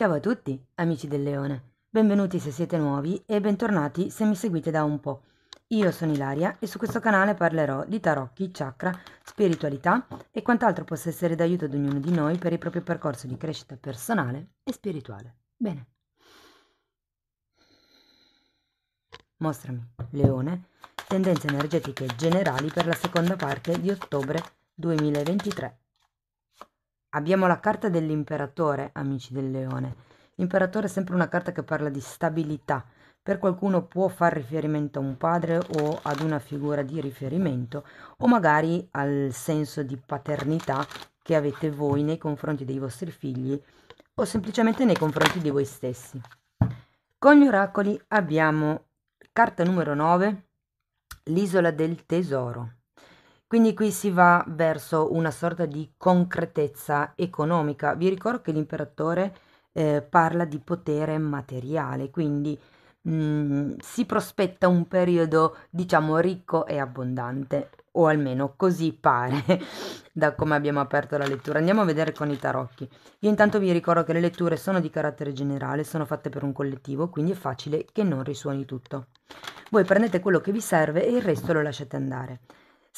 Ciao a tutti, amici del leone. Benvenuti se siete nuovi e bentornati se mi seguite da un po'. Io sono Ilaria e su questo canale parlerò di tarocchi, chakra, spiritualità e quant'altro possa essere d'aiuto ad ognuno di noi per il proprio percorso di crescita personale e spirituale. Bene. Mostrami, leone, tendenze energetiche generali per la seconda parte di ottobre 2023. Abbiamo la carta dell'imperatore, amici del leone. L'imperatore è sempre una carta che parla di stabilità. Per qualcuno può far riferimento a un padre o ad una figura di riferimento o magari al senso di paternità che avete voi nei confronti dei vostri figli o semplicemente nei confronti di voi stessi. Con gli oracoli abbiamo carta numero 9, l'isola del tesoro. Quindi qui si va verso una sorta di concretezza economica. Vi ricordo che l'imperatore eh, parla di potere materiale, quindi mh, mm, si prospetta un periodo, diciamo, ricco e abbondante, o almeno così pare da come abbiamo aperto la lettura. Andiamo a vedere con i tarocchi. Io intanto vi ricordo che le letture sono di carattere generale, sono fatte per un collettivo, quindi è facile che non risuoni tutto. Voi prendete quello che vi serve e il resto lo lasciate andare.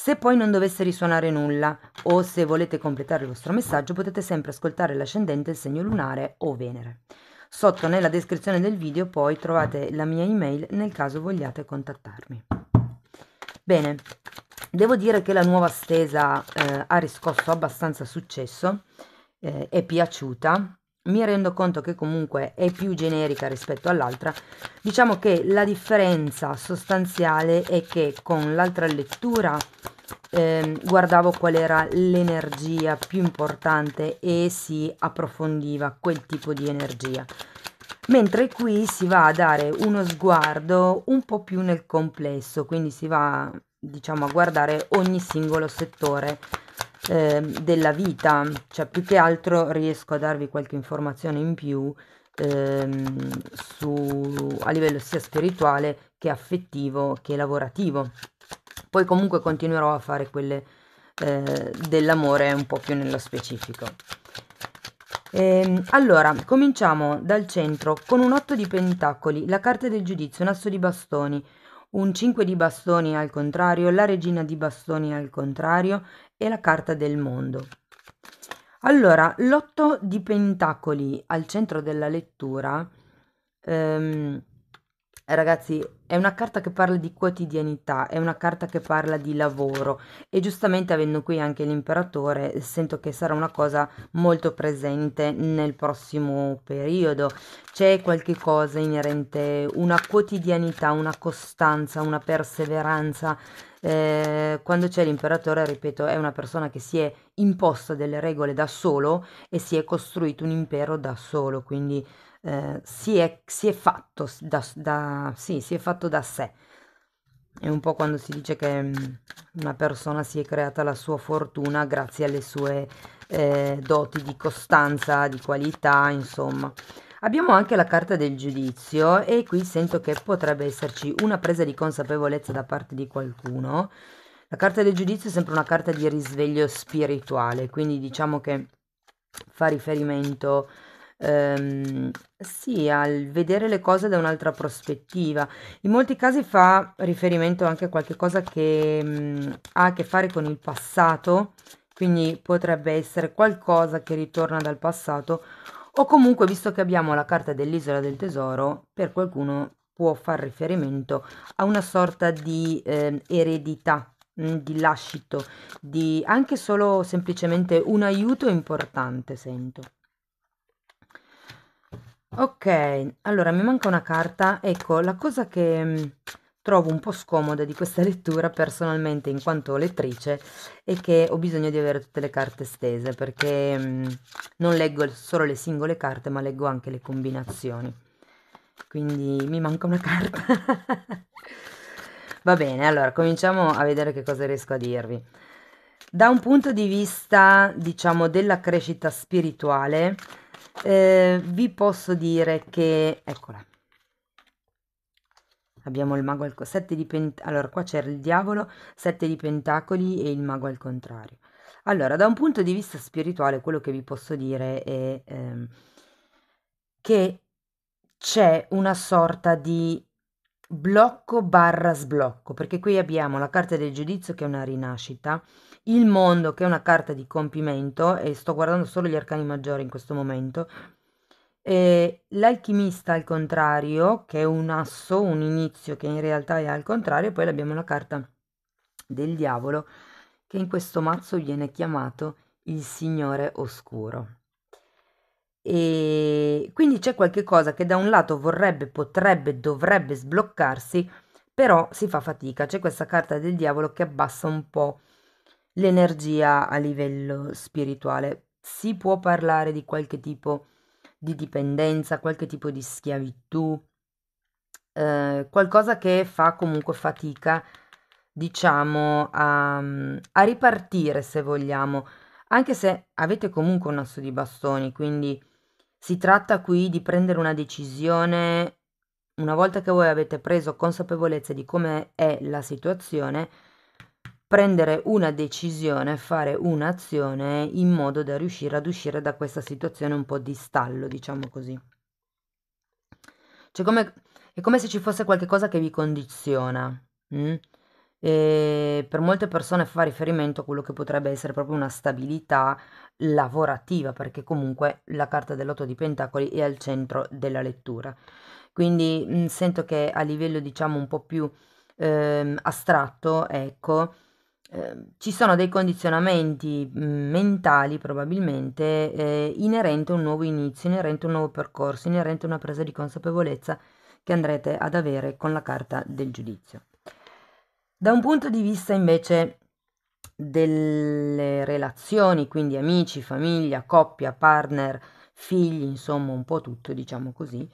Se poi non dovesse risuonare nulla o se volete completare il vostro messaggio potete sempre ascoltare l'ascendente, il segno lunare o Venere. Sotto nella descrizione del video poi trovate la mia email nel caso vogliate contattarmi. Bene, devo dire che la nuova stesa eh, ha riscosso abbastanza successo, eh, è piaciuta, mi rendo conto che comunque è più generica rispetto all'altra diciamo che la differenza sostanziale è che con l'altra lettura eh, guardavo qual era l'energia più importante e si approfondiva quel tipo di energia mentre qui si va a dare uno sguardo un po' più nel complesso quindi si va diciamo a guardare ogni singolo settore eh, della vita, cioè più che altro riesco a darvi qualche informazione in più ehm, su, a livello sia spirituale che affettivo che lavorativo. Poi comunque continuerò a fare quelle eh, dell'amore un po' più nello specifico. Ehm, allora, cominciamo dal centro con un 8 di pentacoli, la carta del giudizio, un asso di bastoni, un 5 di bastoni al contrario, la regina di bastoni al contrario e la carta del mondo. Allora, l'otto di pentacoli al centro della lettura, ehm, ragazzi, è una carta che parla di quotidianità, è una carta che parla di lavoro e giustamente avendo qui anche l'imperatore sento che sarà una cosa molto presente nel prossimo periodo. C'è qualche cosa inerente, una quotidianità, una costanza, una perseveranza eh, quando c'è l'imperatore, ripeto, è una persona che si è imposta delle regole da solo e si è costruito un impero da solo, quindi eh, si, è, si, è fatto da, da, sì, si è fatto da sé. È un po' quando si dice che mm, una persona si è creata la sua fortuna grazie alle sue eh, doti di costanza, di qualità, insomma. Abbiamo anche la carta del giudizio e qui sento che potrebbe esserci una presa di consapevolezza da parte di qualcuno. La carta del giudizio è sempre una carta di risveglio spirituale, quindi diciamo che fa riferimento ehm, sì, al vedere le cose da un'altra prospettiva. In molti casi fa riferimento anche a qualcosa che mh, ha a che fare con il passato, quindi potrebbe essere qualcosa che ritorna dal passato o comunque visto che abbiamo la carta dell'isola del tesoro per qualcuno può far riferimento a una sorta di eh, eredità mm, di lascito di anche solo semplicemente un aiuto importante sento ok allora mi manca una carta ecco la cosa che mm, trovo un po' scomoda di questa lettura personalmente in quanto lettrice e che ho bisogno di avere tutte le carte stese perché mh, mm, non leggo solo le singole carte ma leggo anche le combinazioni. Quindi mi manca una carta. Va bene, allora cominciamo a vedere che cosa riesco a dirvi. Da un punto di vista, diciamo, della crescita spirituale, eh, vi posso dire che, eccola, Abbiamo il mago al sette di Allora, qua c'era il diavolo, sette di pentacoli e il mago al contrario. Allora, da un punto di vista spirituale, quello che vi posso dire è ehm, che c'è una sorta di blocco barra sblocco, perché qui abbiamo la carta del giudizio che è una rinascita, il mondo che è una carta di compimento, e sto guardando solo gli arcani maggiori in questo momento, eh, l'alchimista al contrario, che è un asso, un inizio che in realtà è al contrario, poi abbiamo la carta del diavolo che in questo mazzo viene chiamato il Signore Oscuro. E quindi c'è qualche cosa che da un lato vorrebbe, potrebbe, dovrebbe sbloccarsi, però si fa fatica. C'è questa carta del diavolo che abbassa un po' l'energia a livello spirituale. Si può parlare di qualche tipo di di dipendenza, qualche tipo di schiavitù, eh, qualcosa che fa comunque fatica, diciamo, a, mm, a ripartire se vogliamo, anche se avete comunque un asso di bastoni, quindi si tratta qui di prendere una decisione una volta che voi avete preso consapevolezza di come è la situazione, prendere una decisione, fare un'azione in modo da riuscire ad uscire da questa situazione un po' di stallo, diciamo così. Cioè come, è come se ci fosse qualcosa che vi condiziona. Mh? Mm? E per molte persone fa riferimento a quello che potrebbe essere proprio una stabilità lavorativa, perché comunque la carta dell'otto di pentacoli è al centro della lettura. Quindi mh, mm, sento che a livello diciamo un po' più ehm, astratto, ecco, Ehm, ci sono dei condizionamenti mentali probabilmente eh, inerente a un nuovo inizio, inerente a un nuovo percorso, inerente a una presa di consapevolezza che andrete ad avere con la carta del giudizio. Da un punto di vista invece delle relazioni, quindi amici, famiglia, coppia, partner, figli, insomma un po' tutto diciamo così,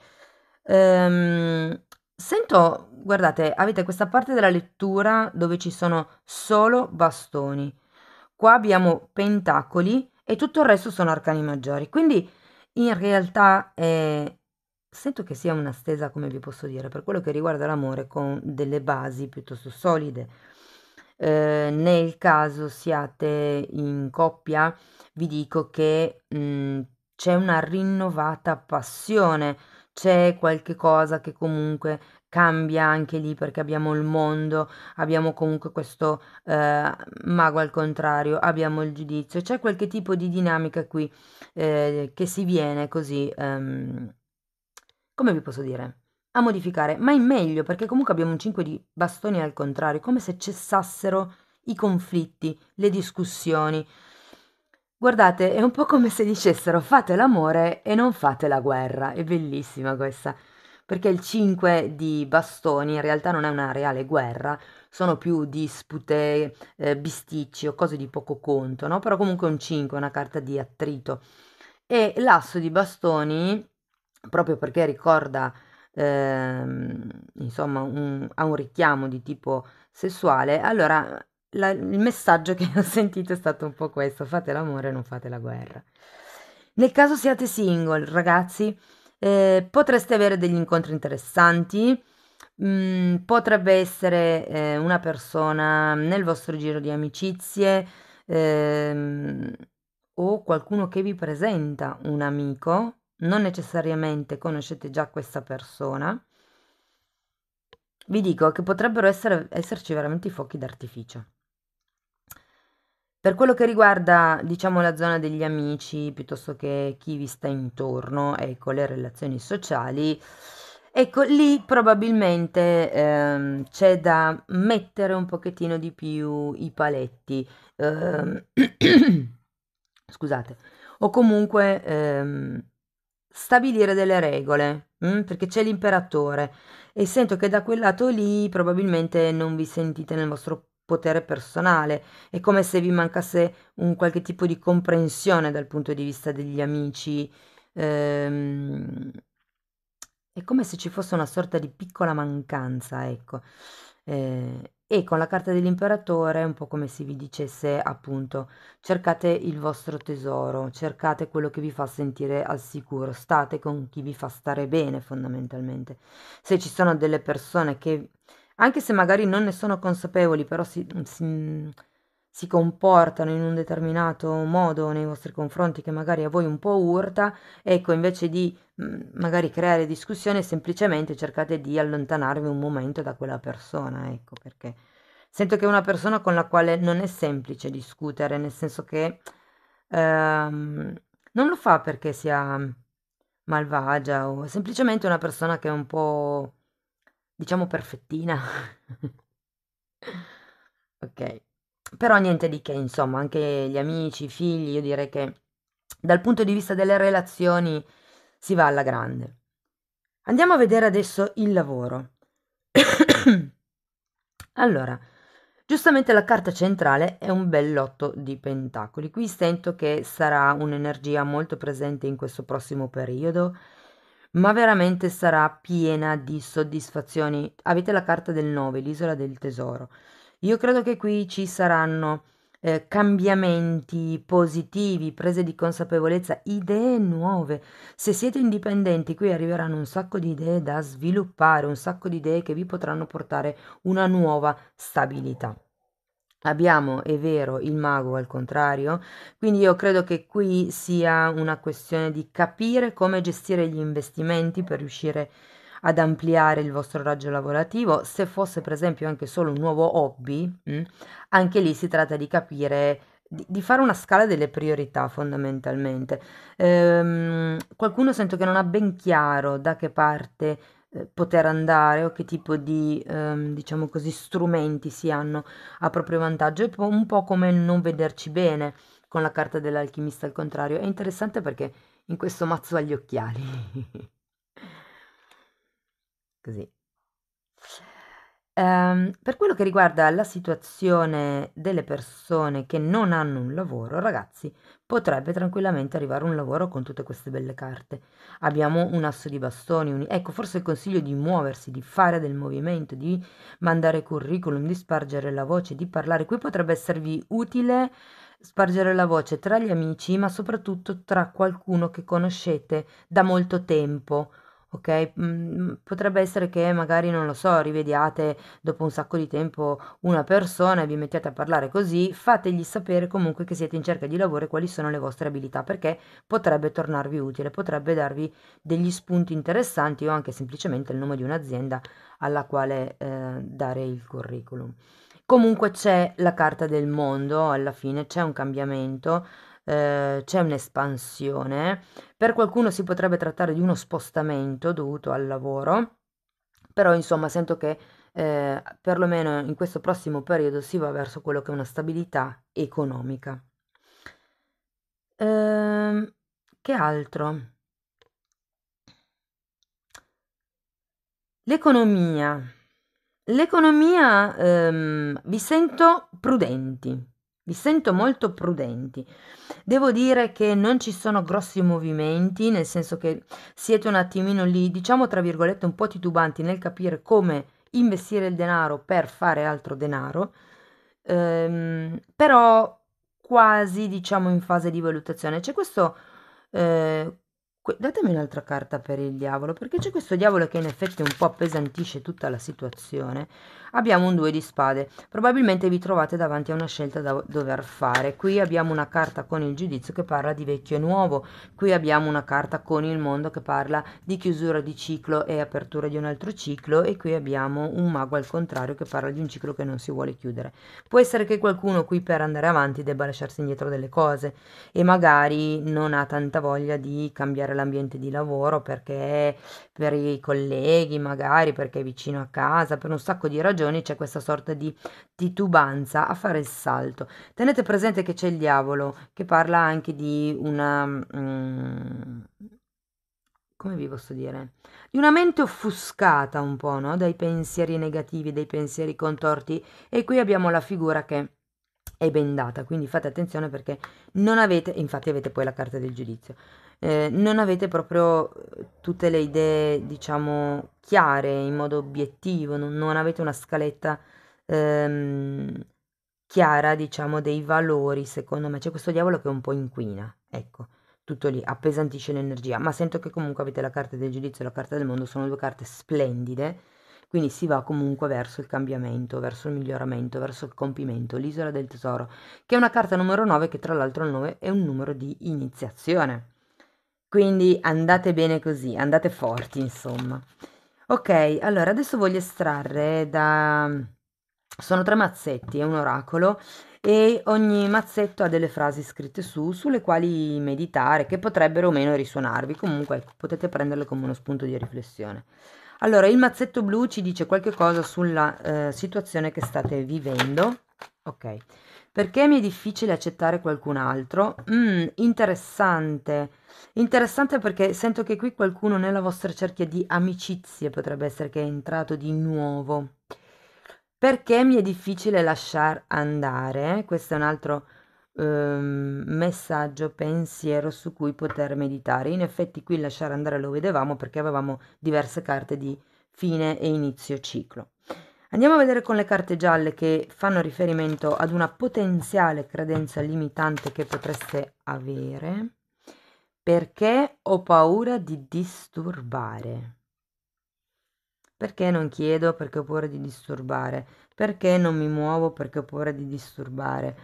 ehm, Sento, guardate, avete questa parte della lettura dove ci sono solo bastoni. Qua abbiamo pentacoli e tutto il resto sono arcani maggiori. Quindi in realtà eh, sento che sia una stesa, come vi posso dire, per quello che riguarda l'amore con delle basi piuttosto solide. Eh, nel caso siate in coppia, vi dico che mh, c'è una rinnovata passione c'è qualche cosa che comunque cambia anche lì perché abbiamo il mondo, abbiamo comunque questo eh, mago al contrario, abbiamo il giudizio, c'è qualche tipo di dinamica qui eh, che si viene così, ehm, come vi posso dire, a modificare, ma è meglio perché comunque abbiamo un 5 di bastoni al contrario, come se cessassero i conflitti, le discussioni, Guardate, è un po' come se dicessero fate l'amore e non fate la guerra, è bellissima questa, perché il 5 di bastoni in realtà non è una reale guerra, sono più dispute, eh, bisticci o cose di poco conto, no? Però comunque un 5 è una carta di attrito. E l'asso di bastoni, proprio perché ricorda, ehm, insomma, un, ha un richiamo di tipo sessuale, allora la, il messaggio che ho sentito è stato un po' questo, fate l'amore, non fate la guerra. Nel caso siate single, ragazzi, eh, potreste avere degli incontri interessanti, mh, mm, potrebbe essere eh, una persona nel vostro giro di amicizie ehm, o qualcuno che vi presenta un amico, non necessariamente conoscete già questa persona. Vi dico che potrebbero essere, esserci veramente i fuochi d'artificio. Per quello che riguarda, diciamo, la zona degli amici, piuttosto che chi vi sta intorno, ecco, le relazioni sociali, ecco, lì probabilmente ehm, c'è da mettere un pochettino di più i paletti. Ehm, scusate. O comunque ehm, stabilire delle regole, mh? Mm? perché c'è l'imperatore e sento che da quel lato lì probabilmente non vi sentite nel vostro potere personale, è come se vi mancasse un qualche tipo di comprensione dal punto di vista degli amici, ehm, è come se ci fosse una sorta di piccola mancanza, ecco. Eh, e con la carta dell'imperatore è un po' come se vi dicesse appunto cercate il vostro tesoro, cercate quello che vi fa sentire al sicuro, state con chi vi fa stare bene fondamentalmente. Se ci sono delle persone che anche se magari non ne sono consapevoli, però si, si, si comportano in un determinato modo nei vostri confronti che magari a voi un po' urta, ecco, invece di mm, magari creare discussione, semplicemente cercate di allontanarvi un momento da quella persona, ecco, perché sento che è una persona con la quale non è semplice discutere, nel senso che ehm, non lo fa perché sia malvagia o semplicemente una persona che è un po' diciamo perfettina. ok. Però niente di che, insomma, anche gli amici, i figli, io direi che dal punto di vista delle relazioni si va alla grande. Andiamo a vedere adesso il lavoro. allora, giustamente la carta centrale è un bel lotto di pentacoli. Qui sento che sarà un'energia molto presente in questo prossimo periodo ma veramente sarà piena di soddisfazioni. Avete la carta del 9, l'isola del tesoro. Io credo che qui ci saranno eh, cambiamenti positivi, prese di consapevolezza, idee nuove. Se siete indipendenti, qui arriveranno un sacco di idee da sviluppare, un sacco di idee che vi potranno portare una nuova stabilità. Abbiamo, è vero, il mago al contrario, quindi io credo che qui sia una questione di capire come gestire gli investimenti per riuscire ad ampliare il vostro raggio lavorativo. Se fosse per esempio anche solo un nuovo hobby, mh, mm, anche lì si tratta di capire di, fare una scala delle priorità fondamentalmente. Ehm, qualcuno sento che non ha ben chiaro da che parte eh, poter andare o che tipo di, ehm, diciamo così, strumenti si hanno a proprio vantaggio. È un po' come non vederci bene con la carta dell'alchimista al contrario. È interessante perché in questo mazzo ha gli occhiali. Così. Um, per quello che riguarda la situazione delle persone che non hanno un lavoro, ragazzi, potrebbe tranquillamente arrivare un lavoro con tutte queste belle carte. Abbiamo un asso di bastoni, un... ecco forse il consiglio di muoversi, di fare del movimento, di mandare curriculum, di spargere la voce, di parlare. Qui potrebbe esservi utile spargere la voce tra gli amici, ma soprattutto tra qualcuno che conoscete da molto tempo ok? Mm, potrebbe essere che magari, non lo so, rivediate dopo un sacco di tempo una persona e vi mettiate a parlare così, fategli sapere comunque che siete in cerca di lavoro e quali sono le vostre abilità, perché potrebbe tornarvi utile, potrebbe darvi degli spunti interessanti o anche semplicemente il nome di un'azienda alla quale eh, dare il curriculum. Comunque c'è la carta del mondo, alla fine c'è un cambiamento, eh, c'è un'espansione, per qualcuno si potrebbe trattare di uno spostamento dovuto al lavoro, però insomma sento che eh, perlomeno in questo prossimo periodo si va verso quello che è una stabilità economica. Ehm, che altro? L'economia. L'economia ehm, vi sento prudenti, vi sento molto prudenti. Devo dire che non ci sono grossi movimenti, nel senso che siete un attimino lì, diciamo tra virgolette, un po' titubanti nel capire come investire il denaro per fare altro denaro, ehm, però quasi diciamo in fase di valutazione. C'è questo eh, datemi un'altra carta per il diavolo, perché c'è questo diavolo che in effetti un po' appesantisce tutta la situazione. Abbiamo un due di spade, probabilmente vi trovate davanti a una scelta da dover fare. Qui abbiamo una carta con il giudizio che parla di vecchio e nuovo, qui abbiamo una carta con il mondo che parla di chiusura di ciclo e apertura di un altro ciclo e qui abbiamo un mago al contrario che parla di un ciclo che non si vuole chiudere. Può essere che qualcuno qui per andare avanti debba lasciarsi indietro delle cose e magari non ha tanta voglia di cambiare la l'ambiente di lavoro, perché per i colleghi, magari perché è vicino a casa, per un sacco di ragioni c'è questa sorta di titubanza a fare il salto. Tenete presente che c'è il diavolo che parla anche di una... Um, come vi posso dire? Di una mente offuscata un po', no? Dai pensieri negativi, dai pensieri contorti. E qui abbiamo la figura che è bendata, quindi fate attenzione perché non avete, infatti avete poi la carta del giudizio. Eh, non avete proprio eh, tutte le idee, diciamo, chiare in modo obiettivo, non, non avete una scaletta ehm, chiara, diciamo, dei valori, secondo me. C'è questo diavolo che un po' inquina, ecco, tutto lì, appesantisce l'energia, ma sento che comunque avete la carta del giudizio e la carta del mondo, sono due carte splendide, quindi si va comunque verso il cambiamento, verso il miglioramento, verso il compimento, l'isola del tesoro, che è una carta numero 9 che tra l'altro il 9 è un numero di iniziazione. Quindi andate bene così, andate forti, insomma. Ok, allora adesso voglio estrarre da... Sono tre mazzetti, è un oracolo e ogni mazzetto ha delle frasi scritte su, sulle quali meditare, che potrebbero o meno risuonarvi, comunque ecco, potete prenderle come uno spunto di riflessione. Allora, il mazzetto blu ci dice qualche cosa sulla eh, situazione che state vivendo. Ok. Perché mi è difficile accettare qualcun altro? Mm, interessante. Interessante perché sento che qui qualcuno nella vostra cerchia di amicizie potrebbe essere che è entrato di nuovo. Perché mi è difficile lasciar andare? Questo è un altro ehm, messaggio, pensiero su cui poter meditare. In effetti qui lasciare andare lo vedevamo perché avevamo diverse carte di fine e inizio ciclo. Andiamo a vedere con le carte gialle che fanno riferimento ad una potenziale credenza limitante che potreste avere perché ho paura di disturbare. Perché non chiedo? Perché ho paura di disturbare. Perché non mi muovo? Perché ho paura di disturbare.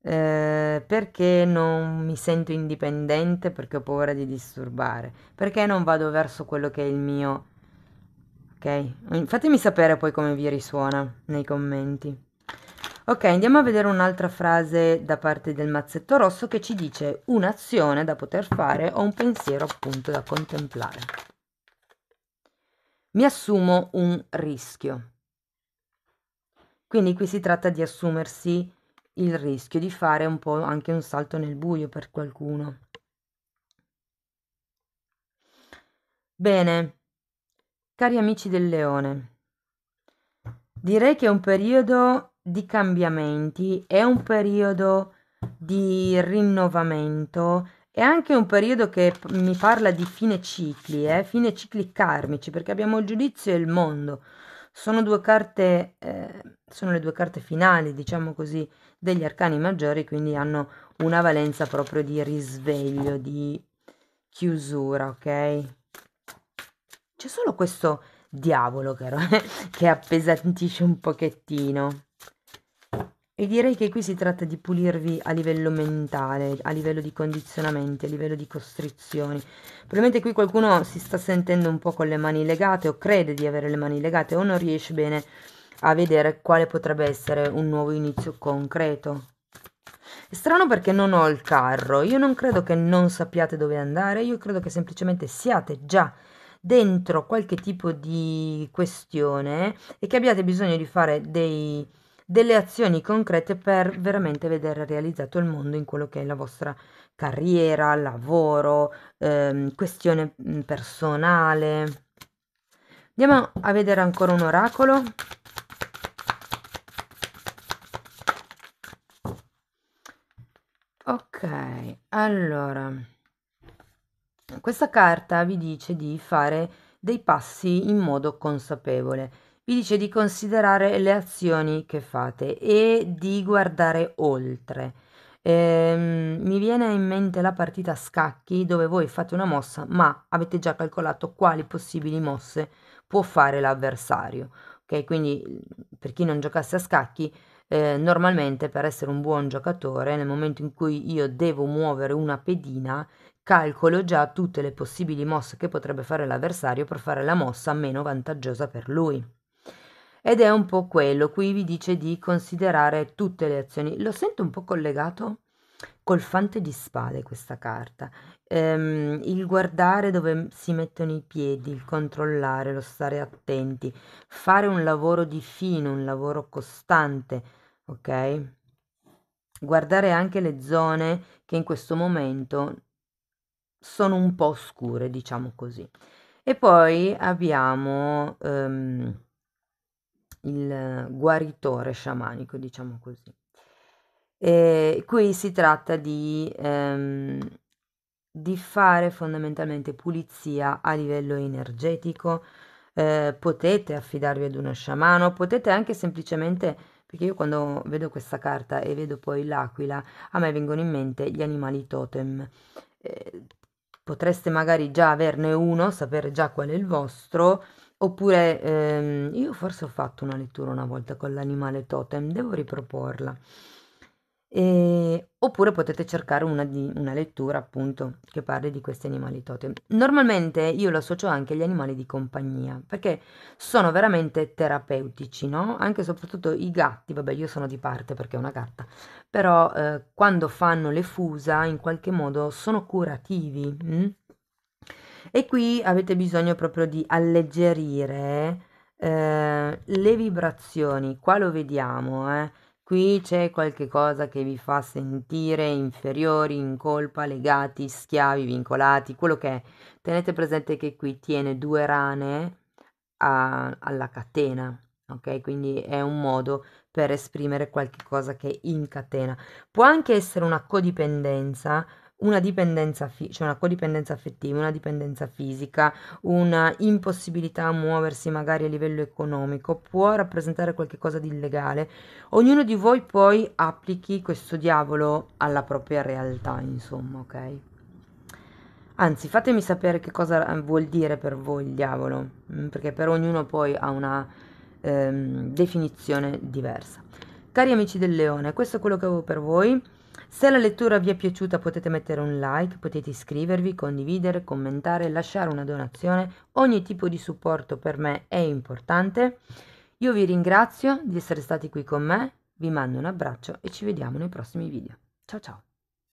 Eh, perché non mi sento indipendente? Perché ho paura di disturbare. Perché non vado verso quello che è il mio Ok, fatemi sapere poi come vi risuona nei commenti. Ok, andiamo a vedere un'altra frase da parte del mazzetto rosso che ci dice un'azione da poter fare o un pensiero appunto da contemplare. Mi assumo un rischio. Quindi qui si tratta di assumersi il rischio di fare un po' anche un salto nel buio per qualcuno. Bene, Cari amici del leone, direi che è un periodo di cambiamenti, è un periodo di rinnovamento, è anche un periodo che mi parla di fine cicli, eh? fine cicli karmici, perché abbiamo il giudizio e il mondo. Sono due carte, eh, sono le due carte finali, diciamo così, degli arcani maggiori, quindi hanno una valenza proprio di risveglio, di chiusura, ok? C'è solo questo diavolo caro, che appesantisce un pochettino. E direi che qui si tratta di pulirvi a livello mentale, a livello di condizionamenti, a livello di costrizioni. Probabilmente qui qualcuno si sta sentendo un po' con le mani legate o crede di avere le mani legate o non riesce bene a vedere quale potrebbe essere un nuovo inizio concreto. È strano perché non ho il carro, io non credo che non sappiate dove andare, io credo che semplicemente siate già dentro qualche tipo di questione e che abbiate bisogno di fare dei, delle azioni concrete per veramente vedere realizzato il mondo in quello che è la vostra carriera, lavoro, ehm, questione mhmm, personale. Andiamo a vedere ancora un oracolo. Ok, allora. Questa carta vi dice di fare dei passi in modo consapevole, vi dice di considerare le azioni che fate e di guardare oltre. Ehm, mi viene in mente la partita a scacchi dove voi fate una mossa ma avete già calcolato quali possibili mosse può fare l'avversario. Ok, quindi mm, per chi non giocasse a scacchi, eh, normalmente per essere un buon giocatore, nel momento in cui io devo muovere una pedina, calcolo già tutte le possibili mosse che potrebbe fare l'avversario per fare la mossa meno vantaggiosa per lui. Ed è un po' quello, qui vi dice di considerare tutte le azioni. Lo sento un po' collegato col fante di spade questa carta. Ehm, il guardare dove si mettono i piedi, il controllare, lo stare attenti, fare un lavoro di fino, un lavoro costante, ok? Guardare anche le zone che in questo momento sono un po' oscure, diciamo così. E poi abbiamo um, il guaritore sciamanico, diciamo così. E qui si tratta di, um, di, fare fondamentalmente pulizia a livello energetico. Eh, potete affidarvi ad uno sciamano, potete anche semplicemente perché io quando vedo questa carta e vedo poi l'aquila, a me vengono in mente gli animali totem. Eh, potreste magari già averne uno, sapere già qual è il vostro, oppure ehm, io forse ho fatto una lettura una volta con l'animale totem, devo riproporla. E, ehm, oppure potete cercare una, di, una, lettura appunto che parli di questi animali totem. Normalmente io lo associo anche agli animali di compagnia perché sono veramente terapeutici, no? Anche e soprattutto i gatti, vabbè io sono di parte perché è una gatta, però eh, quando fanno le fusa in qualche modo sono curativi mh? Mm? e qui avete bisogno proprio di alleggerire eh, le vibrazioni, qua lo vediamo, eh Qui c'è qualche cosa che vi fa sentire inferiori, in colpa, legati, schiavi, vincolati, quello che è. Tenete presente che qui tiene due rane a, alla catena, ok? Quindi è un modo per esprimere qualche cosa che incatena. Può anche essere una codipendenza, una dipendenza, cioè una codipendenza affettiva, una dipendenza fisica, una impossibilità a muoversi magari a livello economico, può rappresentare qualcosa di illegale. Ognuno di voi poi applichi questo diavolo alla propria realtà, insomma, ok? Anzi, fatemi sapere che cosa eh, vuol dire per voi il diavolo, mm, perché per ognuno poi ha una ehm, definizione diversa. Cari amici del leone, questo è quello che avevo per voi. Se la lettura vi è piaciuta potete mettere un like, potete iscrivervi, condividere, commentare, lasciare una donazione, ogni tipo di supporto per me è importante. Io vi ringrazio di essere stati qui con me, vi mando un abbraccio e ci vediamo nei prossimi video. Ciao ciao!